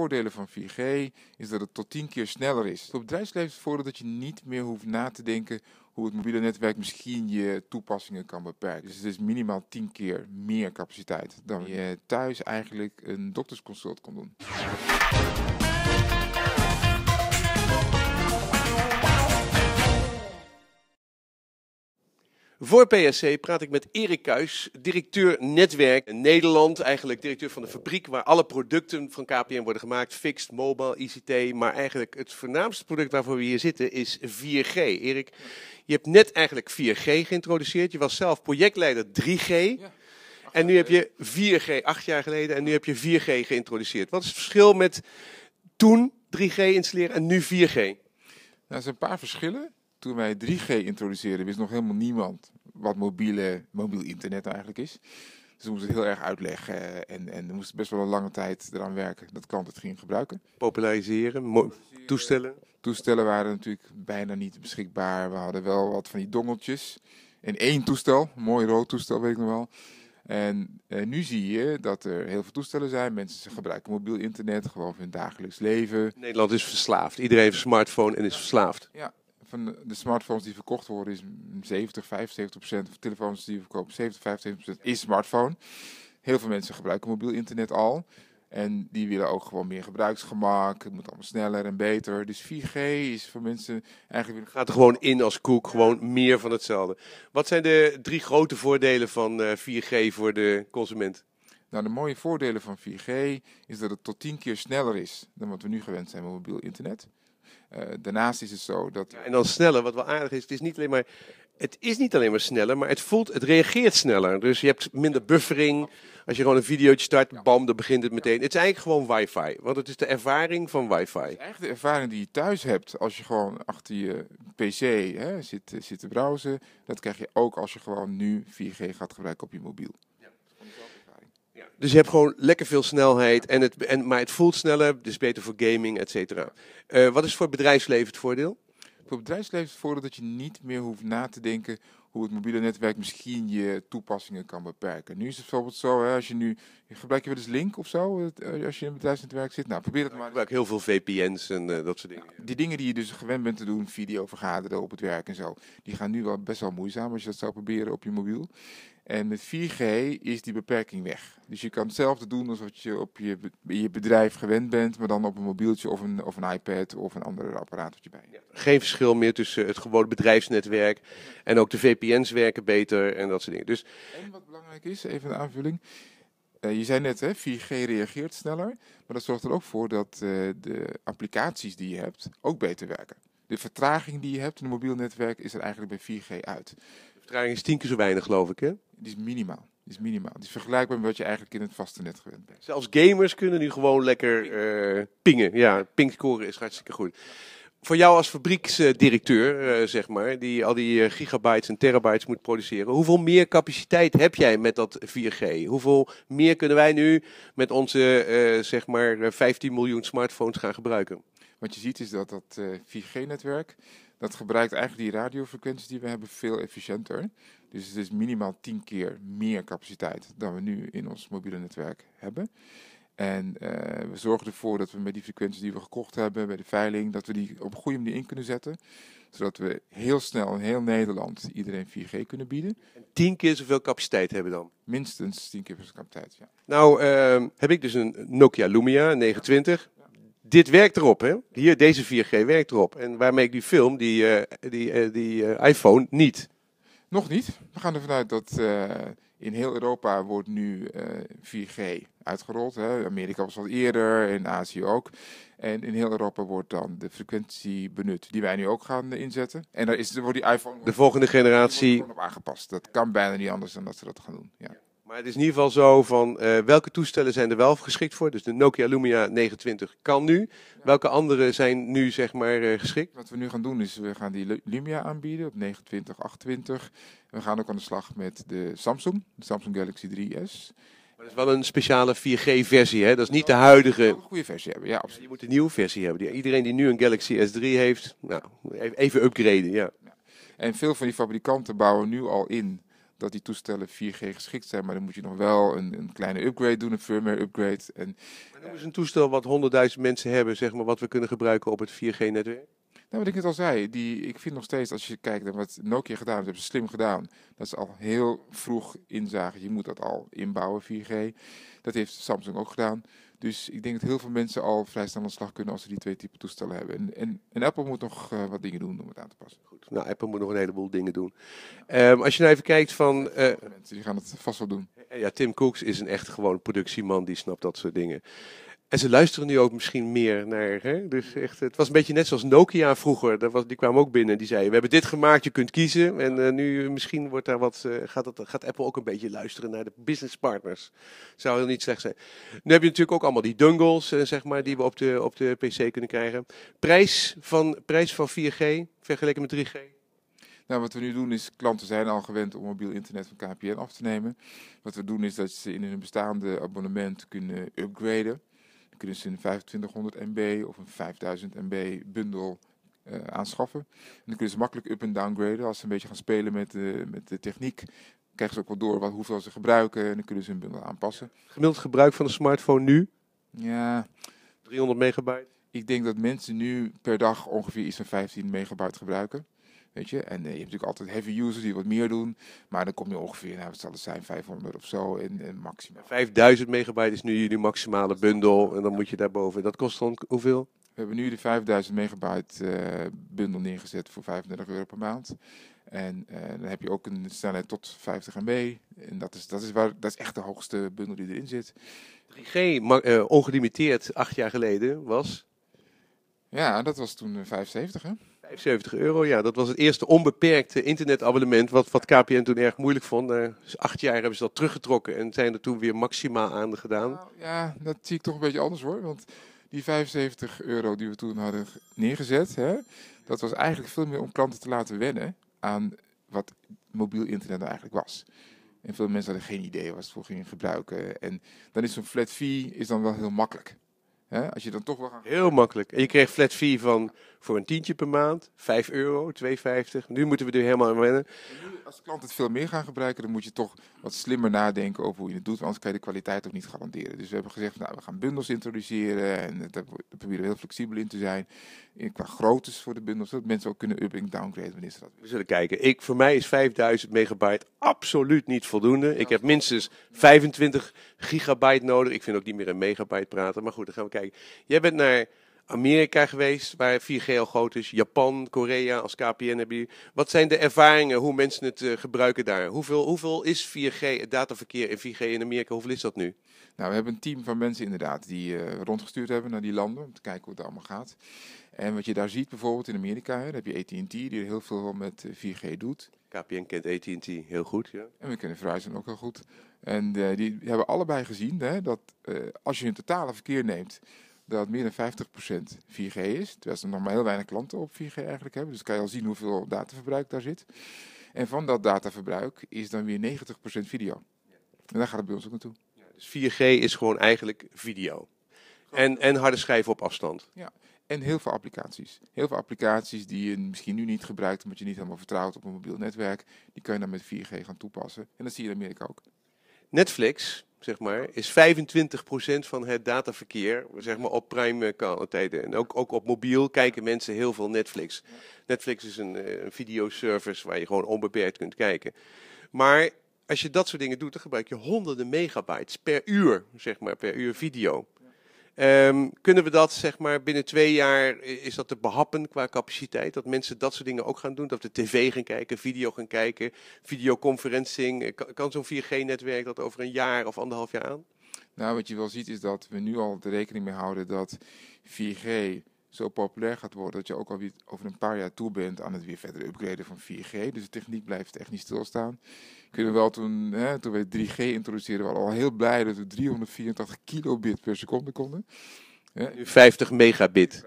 voordelen van 4G is dat het tot 10 keer sneller is. Het bedrijfsleven is het voordeel dat je niet meer hoeft na te denken hoe het mobiele netwerk misschien je toepassingen kan beperken. Dus het is minimaal 10 keer meer capaciteit dan je thuis eigenlijk een doktersconsult kon doen. Voor PSC praat ik met Erik Kuijs, directeur Netwerk Nederland. Eigenlijk directeur van de fabriek waar alle producten van KPN worden gemaakt. Fixed, mobile, ICT. Maar eigenlijk het voornaamste product waarvoor we hier zitten is 4G. Erik, je hebt net eigenlijk 4G geïntroduceerd. Je was zelf projectleider 3G. Ja, en nu heb je 4G, acht jaar geleden, en nu heb je 4G geïntroduceerd. Wat is het verschil met toen 3G installeren en nu 4G? Nou, er zijn een paar verschillen toen wij 3G introduceerden, wist nog helemaal niemand wat mobiele, mobiel internet eigenlijk is. Dus we moesten het heel erg uitleggen en, en we moesten best wel een lange tijd eraan werken dat klanten het gingen gebruiken. Populariseren, toestellen? Toestellen waren natuurlijk bijna niet beschikbaar. We hadden wel wat van die dongeltjes in één toestel, mooi rood toestel weet ik nog wel. En eh, nu zie je dat er heel veel toestellen zijn. Mensen gebruiken mobiel internet gewoon in hun dagelijks leven. Nederland is verslaafd. Iedereen heeft een smartphone en is verslaafd. Ja, van de smartphones die verkocht worden is 70, 75 procent. Of telefoons die we verkopen, 70, 75 procent is smartphone. Heel veel mensen gebruiken mobiel internet al. En die willen ook gewoon meer gebruiksgemak. Het moet allemaal sneller en beter. Dus 4G is voor mensen eigenlijk... Gaat er gewoon in als koek. Gewoon meer van hetzelfde. Wat zijn de drie grote voordelen van 4G eh, voor de consument? Nou, de mooie voordelen van 4G is dat het tot 10 keer sneller is dan wat we nu gewend zijn met mobiel internet. Eh, daarnaast is het zo dat. en dan sneller, wat wel aardig is. Het is niet alleen maar. Het is niet alleen maar sneller, maar het voelt, het reageert sneller. Dus je hebt minder buffering. Als je gewoon een video start, bam, dan begint het meteen. Het is eigenlijk gewoon wifi, want het is de ervaring van wifi. Het is eigenlijk de ervaring die je thuis hebt als je gewoon achter je pc hè, zit, zit te browsen. Dat krijg je ook als je gewoon nu 4G gaat gebruiken op je mobiel. Dus je hebt gewoon lekker veel snelheid, en het, en, maar het voelt sneller, dus beter voor gaming, et cetera. Eh, wat is voor het bedrijfsleven het voordeel? Voor het bedrijfsleven het voordeel dat je niet meer hoeft na te denken hoe het mobiele netwerk misschien je toepassingen kan beperken. Nu is het bijvoorbeeld zo, hè, als je nu, gebruik je wel Link of zo, eh, als je in het bedrijfsnetwerk zit? Nou, probeer het maar. Ik gebruik heel veel VPN's en eh, dat soort dingen. Nou, die dingen die je dus gewend bent te doen, video vergaderen op het werk en zo, die gaan nu wel best wel moeizaam als je dat zou proberen op je mobiel. En met 4G is die beperking weg. Dus je kan hetzelfde doen als wat je op je, je bedrijf gewend bent, maar dan op een mobieltje of een, of een iPad of een ander apparaat wat je bij je Geen verschil meer tussen het gewone bedrijfsnetwerk en ook de VPN VPN's werken beter en dat soort dingen. Dus, en wat belangrijk is, even een aanvulling. Eh, je zei net, hè, 4G reageert sneller. Maar dat zorgt er ook voor dat eh, de applicaties die je hebt ook beter werken. De vertraging die je hebt in het mobiel netwerk is er eigenlijk bij 4G uit. De vertraging is tien keer zo weinig, geloof ik, hè? Die is minimaal. Die is minimaal. Die is vergelijkbaar met wat je eigenlijk in het vaste net gewend bent. Zelfs gamers kunnen nu gewoon lekker eh, pingen. Ja, pingscoren is hartstikke goed voor jou als fabrieksdirecteur, eh, zeg maar, die al die eh, gigabytes en terabytes moet produceren, hoeveel meer capaciteit heb jij met dat 4G? Hoeveel meer kunnen wij nu met onze, eh, zeg maar, 15 miljoen smartphones gaan gebruiken? Wat je ziet is dat dat 4G-netwerk, dat gebruikt eigenlijk die radiofrequenties die we hebben veel efficiënter. Dus het is minimaal 10 keer meer capaciteit dan we nu in ons mobiele netwerk hebben. En eh, we zorgen ervoor dat we met die frequenties die we gekocht hebben bij de veiling, dat we die op een goede manier in kunnen zetten. Zodat we heel snel in heel Nederland iedereen 4G kunnen bieden. 10 tien keer zoveel capaciteit hebben dan? Minstens tien keer zoveel capaciteit, ja. Nou, ehm, heb ik dus een Nokia Lumia 920. Dit werkt erop, hè? Hier, deze 4G werkt erop. En waarmee ik die film, die, eh, die, eh, die iPhone, niet. Nog niet. We gaan ervan uit dat in heel Europa wordt nu 4G eh, uitgerold. Hè. Amerika was al eerder en Azië ook. En in heel Europa wordt dan de frequentie benut die wij nu ook gaan eh, inzetten. En daar is, wordt die iPhone... De volgende generatie... Op aangepast. Dat kan bijna niet anders dan dat ze dat gaan doen. Ja. Maar het is in ieder geval zo van eh, welke toestellen zijn er wel geschikt voor. Dus de Nokia Lumia 29 kan nu. Welke andere zijn nu zeg maar eh, geschikt? Wat we nu gaan doen is we gaan die Lumia aanbieden op 29, 28. We gaan ook aan de slag met de Samsung, de Samsung Galaxy 3S. Maar dat is wel een speciale 4G-versie, hè? Dat is niet de huidige. Een goede versie hebben, ja, absoluut. je moet een nieuwe versie hebben. Iedereen die nu een Galaxy S3 heeft, nou, e-, even upgraden, ja. ja. En veel van die fabrikanten bouwen nu al in dat die toestellen 4G geschikt zijn. Maar dan moet je nog wel een, een kleine upgrade doen, een firmware upgrade. En, maar een toestel wat 100.000 mensen hebben, zeg maar, wat we kunnen gebruiken op het 4G-netwerk. Nou, wat ik net al zei, die, ik vind nog steeds als je kijkt naar wat Nokia gedaan heeft, hebben ze slim gedaan. Dat ze al heel vroeg inzagen, je moet dat al inbouwen, 4G. Dat heeft Samsung ook gedaan. Dus ik denk dat heel veel mensen al vrij snel aan de slag kunnen als ze die twee typen toestellen hebben. En, en, en Apple moet nog eh, wat dingen doen om het aan te passen. Goed. Nou, Apple moet nog een heleboel dingen doen. Ehm, als je nou even kijkt van. Eh, mensen die gaan het vast wel doen. Ja, Tim Cooks is een echt gewoon productieman die snapt dat soort dingen. En ze luisteren nu ook misschien meer naar. Hè? Dus echt, het was een beetje net zoals Nokia vroeger. Dat was, die kwamen ook binnen. Die zeiden: We hebben dit gemaakt, je kunt kiezen. En eh, nu eh, misschien wordt daar wat, eh, gaat, dat, gaat Apple ook een beetje luisteren naar de business partners. Zou heel niet slecht zijn. Nu heb je natuurlijk ook allemaal die dungles, zeg maar, die we op de, op de PC kunnen krijgen. Prijs van, prijs van 4G vergeleken met 3G? Nou, wat we nu doen is, klanten zijn al gewend om mobiel internet van KPN af te nemen. Wat we doen is dat ze in hun bestaande abonnement kunnen upgraden kunnen ze een 2500 MB of een 5000 MB bundel eh, aanschaffen. En dan kunnen ze makkelijk up- en downgraden. Als ze een beetje gaan spelen met, de eh, met de techniek, krijgen ze ook wel door wat, hoeveel ze gebruiken. En dan kunnen ze hun bundel aanpassen. Gemiddeld gebruik van een smartphone nu? Ja. 300 megabyte? Ik denk dat mensen nu per dag ongeveer iets van 15 megabyte gebruiken. Weet je, en eh, je hebt natuurlijk altijd heavy users die wat meer doen. Maar dan kom je ongeveer, nou, het zal het zijn, 500 of zo in, in maximaal. 5000 megabyte is nu jullie maximale bundel. En dan moet je daarboven. Dat kost dan hoeveel? We hebben nu de 5000 megabyte eh, bundel neergezet voor 35 euro per maand. En eh, dan heb je ook een snelheid tot 50 MB. En dat is, dat is, waar, dat is echt de hoogste bundel die erin zit. 3G, uh, ongelimiteerd, acht jaar geleden, was? Ja, dat was toen 75, hè? 75 euro, ja. Dat was het eerste onbeperkte internetabonnement. Wat, wat KPN toen erg moeilijk vond. Eh, dus acht jaar hebben ze dat teruggetrokken en zijn er toen weer maxima aan gedaan. Nou, ja, dat zie ik toch een beetje anders hoor. Want die 75 euro die we toen hadden neergezet, hè, dat was eigenlijk veel meer om klanten te laten wennen aan wat mobiel internet nou eigenlijk was. En veel mensen hadden geen idee wat ze voor gingen gebruiken. En dan is zo'n flat fee is dan wel heel makkelijk. Hè? Als je dan toch wel Heel makkelijk. En je kreeg flat fee van voor een tientje per maand, 5 euro, 2,50. Nu moeten we er helemaal aan wennen. Als klanten het veel meer gaan gebruiken, dan moet je toch wat slimmer nadenken over hoe je het doet. Anders kan je de kwaliteit ook niet garanderen. Dus we hebben gezegd, nou, we gaan bundels introduceren. En we proberen heel flexibel in te zijn. Qua groottes voor de bundels, zodat mensen ook kunnen up- en downgraden wanneer We zullen kijken. Ik, voor mij is 5000 megabyte absoluut niet voldoende. Ik heb minstens 25 gigabyte nodig. Ik vind ook niet meer een megabyte praten. Maar goed, dan gaan we kijken. Jij bent naar Amerika geweest, waar 4G al groot is, Japan, Korea als KPN hebben je. Wat zijn de ervaringen, hoe mensen het eh, gebruiken daar? Hoeveel, hoeveel is 4G, het dataverkeer in 4G in Amerika, hoeveel is dat nu? Nou, we hebben een team van mensen inderdaad die eh, rondgestuurd hebben naar die landen, om te kijken hoe het allemaal gaat. En wat je daar ziet bijvoorbeeld in Amerika, hè, heb je AT&T die heel veel met 4G eh, doet. KPN kent AT&T heel goed, ja. En we kennen Verizon ook heel goed. En die hebben allebei gezien hè, dat als je hun totale verkeer neemt, dat meer dan 50% 4G is. Terwijl ze nog maar heel weinig klanten op 4G eigenlijk hebben. Dus kan je al zien hoeveel dataverbruik daar zit. En van dat dataverbruik is dan weer 90% video. En daar gaat het bij ons ook naartoe. Ja, dus 4G is gewoon eigenlijk video. En, en harde schijven op afstand. Ja, en heel veel applicaties. Heel veel applicaties die je misschien nu niet gebruikt omdat je niet helemaal vertrouwt op een mobiel netwerk. Die kan je dan met 4G gaan toepassen. En dat zie je in Amerika ook. Netflix zeg maar, is 25% van het dataverkeer zeg maar, op prime-tijden. Eh, en ook, ook op mobiel kijken mensen heel veel Netflix. Netflix is een, eh, een videoservice waar je gewoon onbeperkt kunt kijken. Maar als je dat soort dingen doet, dan gebruik je honderden megabytes per uur, zeg maar, per uur video. Ehm, kunnen we dat, zeg maar, binnen twee jaar, is dat te behappen qua capaciteit? Dat mensen dat soort dingen ook gaan doen? Dat we tv gaan kijken, video gaan kijken, videoconferencing. Eh, kan, kan zo'n 4G-netwerk dat over een jaar of anderhalf jaar aan? Nou, wat je wel ziet is dat we nu al de rekening mee houden dat 4G zo populair gaat worden dat je ook al over een paar jaar toe bent aan het weer verder upgraden van 4G. Dus de techniek blijft echt niet stilstaan. Kunnen we wel toen, hè, toen we 3G introduceerden, waren we al heel blij dat we 384 kilobit per seconde konden. 50 megabit.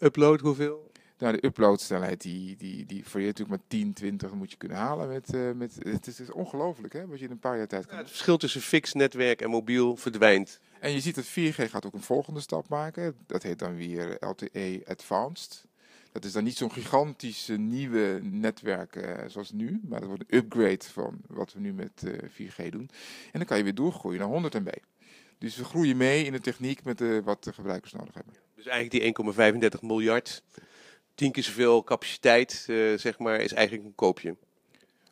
Upload hoeveel? Nou, de uploadsnelheid, die, die, die varieert natuurlijk maar 10, 20 moet je kunnen halen. Met, eh, met, het is, ongelooflijk hè, wat je in een paar jaar tijd kan Het verschil tussen fix netwerk en mobiel verdwijnt. En je ziet dat 4G gaat ook een volgende stap maken. Dat heet dan weer LTE Advanced. Dat is dan niet zo'n gigantische nieuwe netwerk eh, zoals nu, maar dat wordt een upgrade van wat we nu met uh, eh, 4G doen. En dan kan je weer doorgroeien naar 100 MB. Dus we groeien mee in de techniek met wat de gebruikers nodig hebben. Dus eigenlijk die 1,35 miljard tien keer zoveel capaciteit, eh, zeg maar, is eigenlijk een koopje.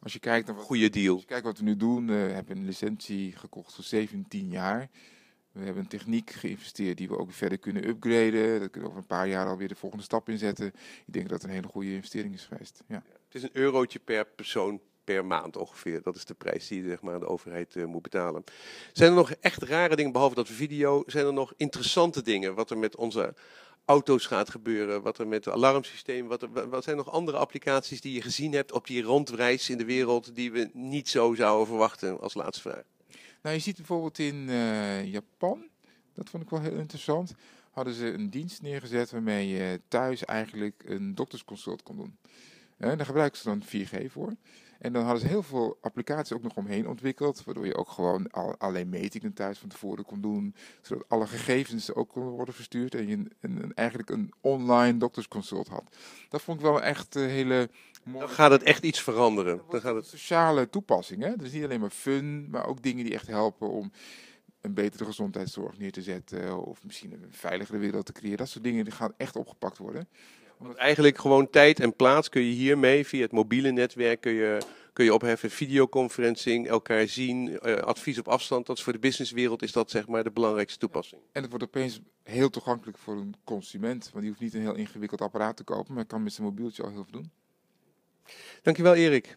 Als je kijkt naar wat, goede deal. Als je kijkt wat we nu doen, eh, we hebben een licentie gekocht voor 17 jaar. We hebben een techniek geïnvesteerd die we ook verder kunnen upgraden. Dat kunnen we over een paar jaar alweer de volgende stap inzetten. Ik denk dat het een hele goede investering is geweest. Ja. Het is een eurotje per persoon per maand ongeveer. Dat is de prijs die zeg maar, de overheid eh, moet betalen. Zijn er nog echt rare dingen, behalve dat video, zijn er nog interessante dingen wat er met onze auto's gaat gebeuren, wat er met het alarmsysteem, wat, er, wat zijn nog andere applicaties die je gezien hebt op die rondreis in de wereld die we niet zo zouden verwachten als laatste vraag? Nou, je ziet bijvoorbeeld in eh, Japan, dat vond ik wel heel interessant, hadden ze een dienst neergezet waarmee je thuis eigenlijk een doktersconsult kon doen. En eh, daar gebruiken ze dan 4G voor. En dan hadden ze heel veel applicaties ook nog omheen ontwikkeld, waardoor je ook gewoon al, alleen metingen thuis van tevoren kon doen, zodat alle gegevens ook konden worden verstuurd en je een, een, eigenlijk een online doktersconsult had. Dat vond ik wel echt eh, hele... Dan gaat het echt iets veranderen. Dan gaat het... Sociale toepassingen, dus niet alleen maar fun, maar ook dingen die echt helpen om een betere gezondheidszorg neer te zetten. Of misschien een veiligere wereld te creëren. Dat soort dingen die gaan echt opgepakt worden. Want eigenlijk gewoon tijd en plaats kun je hiermee via het mobiele netwerk kun je, kun je opheffen. Videoconferencing, elkaar zien, eh, advies op afstand. Dat is voor de businesswereld is dat zeg maar de belangrijkste toepassing. En het wordt opeens heel toegankelijk voor een consument. Want die hoeft niet een heel ingewikkeld apparaat te kopen, maar kan met zijn mobieltje al heel veel doen. Dankjewel Erik.